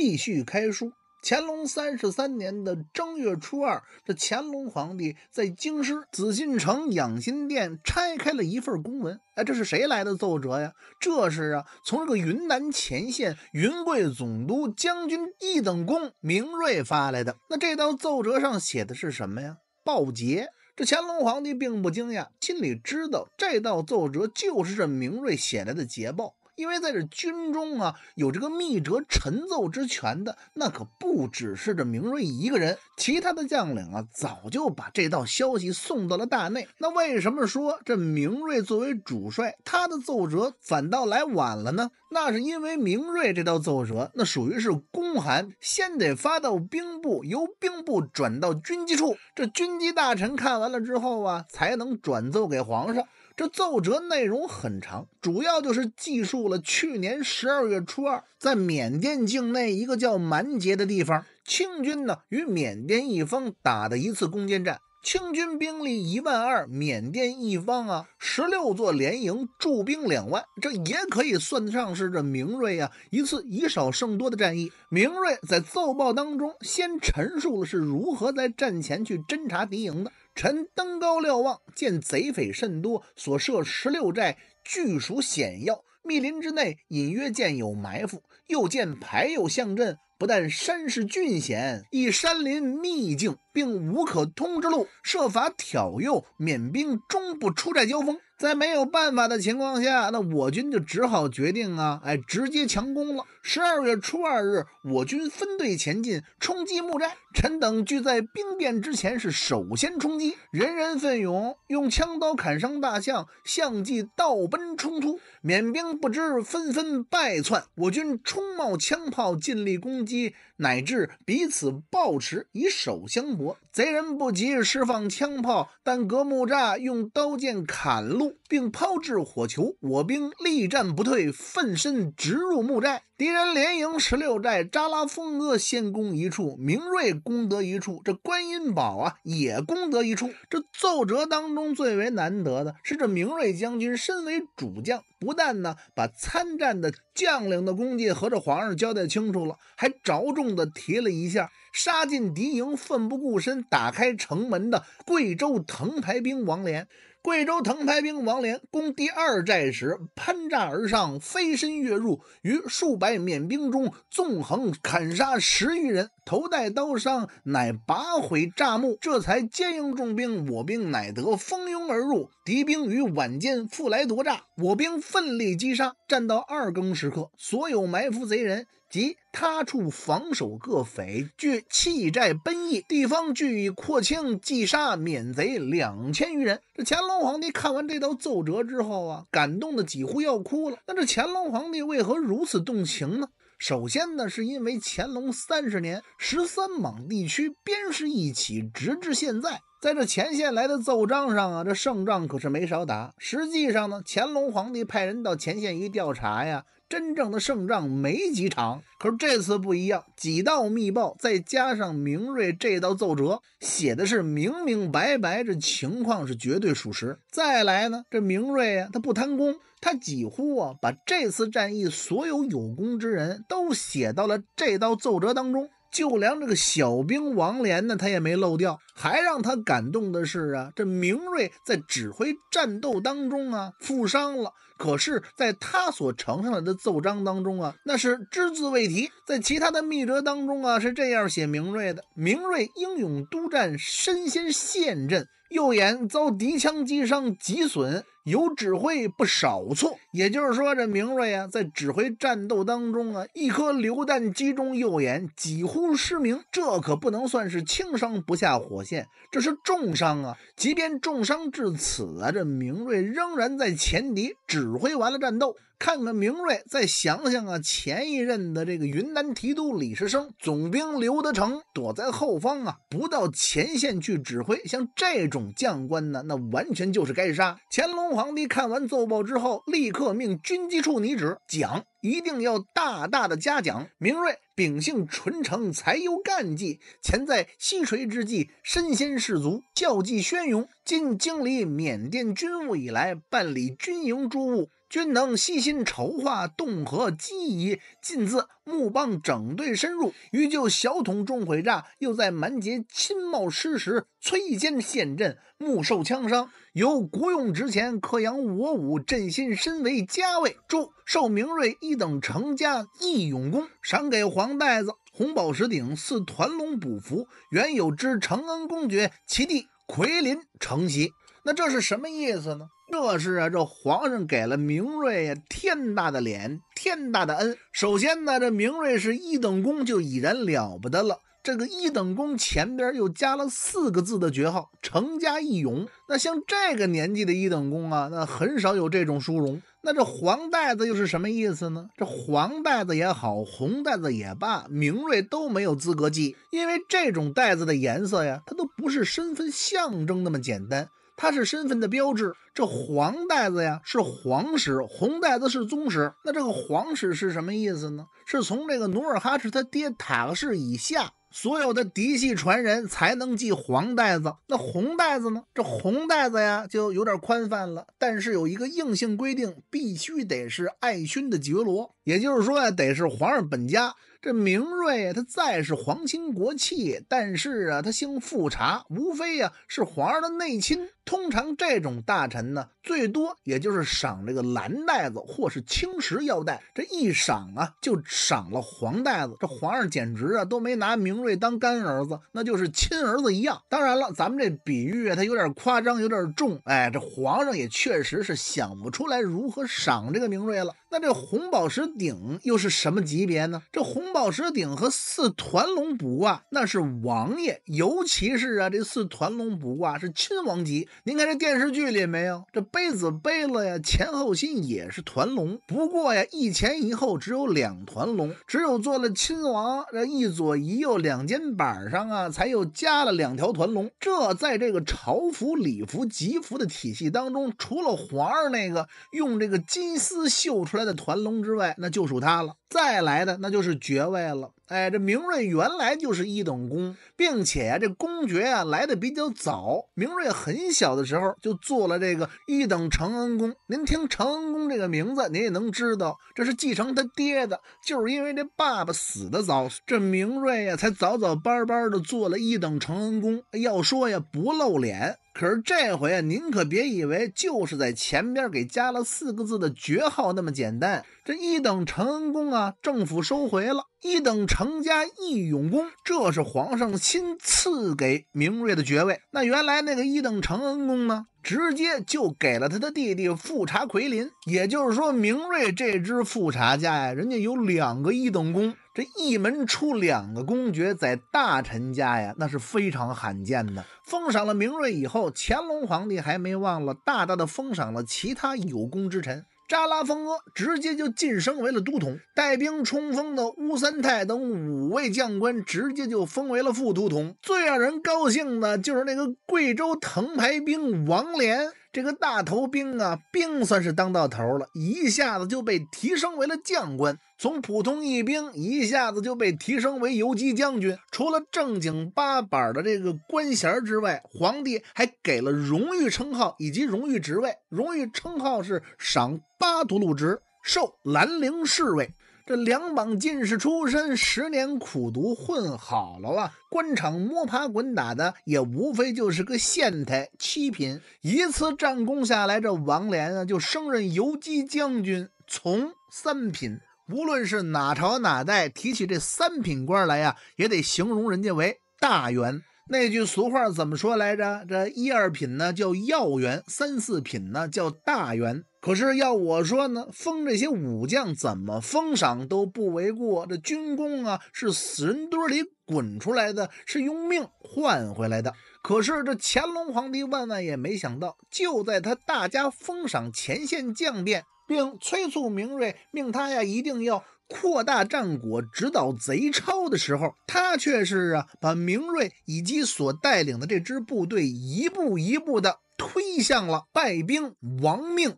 继续开书。乾隆三十三年的正月初二，这乾隆皇帝在京师紫禁城养心殿拆开了一份公文。哎，这是谁来的奏折呀？这是啊，从这个云南前线云贵总督将军一等功明瑞发来的。那这道奏折上写的是什么呀？报捷。这乾隆皇帝并不惊讶，心里知道这道奏折就是这明瑞写来的捷报。因为在这军中啊，有这个密折陈奏之权的，那可不只是这明瑞一个人，其他的将领啊，早就把这道消息送到了大内。那为什么说这明瑞作为主帅，他的奏折反倒来晚了呢？那是因为明瑞这道奏折，那属于是公函，先得发到兵部，由兵部转到军机处，这军机大臣看完了之后啊，才能转奏给皇上。这奏折内容很长，主要就是记述了去年十二月初二在缅甸境内一个叫蛮结的地方，清军呢与缅甸一方打的一次攻坚战。清军兵力一万二，缅甸一方啊十六座连营驻兵两万，这也可以算得上是这明锐啊一次以少胜多的战役。明锐在奏报当中先陈述了是如何在战前去侦察敌营的。臣登高瞭望，见贼匪甚多，所设十六寨俱属险要。密林之内隐约见有埋伏，又见排友相阵，不但山势峻险，亦山林秘境，并无可通之路。设法挑诱，免兵终不出寨交锋。在没有办法的情况下，那我军就只好决定啊，哎，直接强攻了。十二月初二日，我军分队前进，冲击木寨。臣等俱在兵变之前是首先冲击，人人奋勇，用枪刀砍伤大象，相继倒奔冲突。缅兵不知，纷纷败窜。我军冲冒枪炮，尽力攻击，乃至彼此抱持，以手相搏。贼人不及时释放枪炮，但隔木栅用刀剑砍路，并抛掷火球。我兵力战不退，奋身直入木寨。敌人连营十六寨，扎拉丰阿先攻一处，明瑞攻得一处，这观音宝啊也攻得一处。这奏折当中最为难得的是，这明瑞将军身为主将，不但呢把参战的将领的功绩和这皇上交代清楚了，还着重的提了一下杀进敌营、奋不顾身打开城门的贵州藤牌兵王连。贵州藤牌兵王连攻第二寨时，攀栅而上，飞身跃入，于数百缅兵中纵横砍杀十余人，头戴刀伤，乃拔毁栅木，这才兼应重兵，我兵乃得蜂拥而入。敌兵于晚间复来夺栅，我兵奋力击杀，战到二更时刻，所有埋伏贼人。即他处防守各匪，据弃寨奔逸，地方据以扩清击杀免贼两千余人。这乾隆皇帝看完这道奏折之后啊，感动的几乎要哭了。那这乾隆皇帝为何如此动情呢？首先呢，是因为乾隆三十年十三莽地区边事一起，直至现在。在这前线来的奏章上啊，这胜仗可是没少打。实际上呢，乾隆皇帝派人到前线一调查呀，真正的胜仗没几场。可是这次不一样，几道密报再加上明瑞这道奏折，写的是明明白白，这情况是绝对属实。再来呢，这明瑞啊，他不贪功，他几乎啊把这次战役所有有功之人都写到了这道奏折当中。就连这个小兵王连呢，他也没漏掉。还让他感动的是啊，这明瑞在指挥战斗当中啊，负伤了。可是，在他所呈上来的奏章当中啊，那是只字未提。在其他的密折当中啊，是这样写明瑞的：明瑞英勇督战，身先陷阵，右眼遭敌枪击伤，脊损。有指挥不少错，也就是说，这明锐啊，在指挥战斗当中啊，一颗榴弹击中右眼，几乎失明。这可不能算是轻伤不下火线，这是重伤啊！即便重伤至此啊，这明锐仍然在前敌指挥完了战斗。看看明瑞，再想想啊，前一任的这个云南提督李世生、总兵刘德成躲在后方啊，不到前线去指挥。像这种将官呢，那完全就是该杀。乾隆皇帝看完奏报之后，立刻命军机处拟旨奖，一定要大大的嘉奖明瑞。秉性纯诚，才优干绩，前在西陲之际身先士卒，效绩轩勇。今经理缅甸军务以来，办理军营诸务。均能悉心筹划，动合机宜，尽自木棒整队深入，于就小桶中毁炸。又在蛮劫亲冒失时，崔坚陷阵，木受枪伤，由国用值钱克扬我武，振兴身为嘉位，著受明瑞一等成家义勇功，赏给黄带子、红宝石顶赐团龙补服。原有之承恩公爵，其弟奎林承袭。那这是什么意思呢？这是啊，这皇上给了明瑞呀天大的脸，天大的恩。首先呢，这明瑞是一等功，就已然了不得了。这个一等功前边又加了四个字的爵号“成家义勇”。那像这个年纪的一等功啊，那很少有这种殊荣。那这黄袋子又是什么意思呢？这黄袋子也好，红袋子也罢，明瑞都没有资格记，因为这种袋子的颜色呀，它都不是身份象征那么简单。它是身份的标志，这黄袋子呀是皇室，红袋子是宗室。那这个皇室是什么意思呢？是从这个努尔哈赤他爹塔克氏以下所有的嫡系传人才能系黄袋子。那红袋子呢？这红袋子呀就有点宽泛了，但是有一个硬性规定，必须得是爱勋的觉罗，也就是说呀得是皇上本家。这明瑞他再是皇亲国戚，但是啊，他姓富察，无非呀是皇上的内亲。通常这种大臣呢，最多也就是赏这个蓝带子或是青石腰带。这一赏啊，就赏了黄带子。这皇上简直啊都没拿明瑞当干儿子，那就是亲儿子一样。当然了，咱们这比喻啊，他有点夸张，有点重。哎，这皇上也确实是想不出来如何赏这个明瑞了。那这红宝石顶又是什么级别呢？这红宝石顶和四团龙卜卦那是王爷，尤其是啊，这四团龙卜卦是亲王级。您看这电视剧里没有这杯子杯了呀，前后心也是团龙，不过呀，一前一后只有两团龙，只有做了亲王，这一左一右两肩膀上啊，才又加了两条团龙。这在这个朝服、礼服、吉服的体系当中，除了皇上那个用这个金丝绣出。来的团龙之外，那就属他了。再来的那就是爵位了。哎，这明瑞原来就是一等公，并且这公爵啊来的比较早。明瑞很小的时候就做了这个一等承恩公。您听“承恩公”这个名字，您也能知道，这是继承他爹的。就是因为这爸爸死的早，这明瑞呀才早早班班的做了一等承恩公。要说呀，不露脸。可是这回啊，您可别以为就是在前边给加了四个字的爵号那么简单。这一等承恩公啊，政府收回了。一等成家义勇公，这是皇上亲赐给明瑞的爵位。那原来那个一等承恩公呢？直接就给了他的弟弟富察奎林，也就是说，明瑞这支富察家呀，人家有两个一等功，这一门出两个公爵，在大臣家呀，那是非常罕见的。封赏了明瑞以后，乾隆皇帝还没忘了，大大的封赏了其他有功之臣。扎拉丰阿直接就晋升为了都统，带兵冲锋的乌三泰等五位将官直接就封为了副都统。最让人高兴的就是那个贵州藤牌兵王连。这个大头兵啊，兵算是当到头了，一下子就被提升为了将官，从普通一兵一下子就被提升为游击将军。除了正经八板的这个官衔之外，皇帝还给了荣誉称号以及荣誉职位。荣誉称号是赏八都鲁职，授兰陵侍卫。这两榜进士出身，十年苦读混好了啊，官场摸爬滚打的也无非就是个县太七品。一次战功下来，这王连啊就升任游击将军，从三品。无论是哪朝哪代，提起这三品官来呀，也得形容人家为大员。那句俗话怎么说来着？这一二品呢叫要员，三四品呢叫大员。可是要我说呢，封这些武将怎么封赏都不为过。这军功啊，是死人堆里滚出来的，是用命换回来的。可是这乾隆皇帝万万也没想到，就在他大家封赏前线将变，并催促明瑞命他呀一定要扩大战果，指导贼抄的时候，他却是啊把明瑞以及所带领的这支部队一步一步的推向了败兵亡命。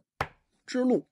之路。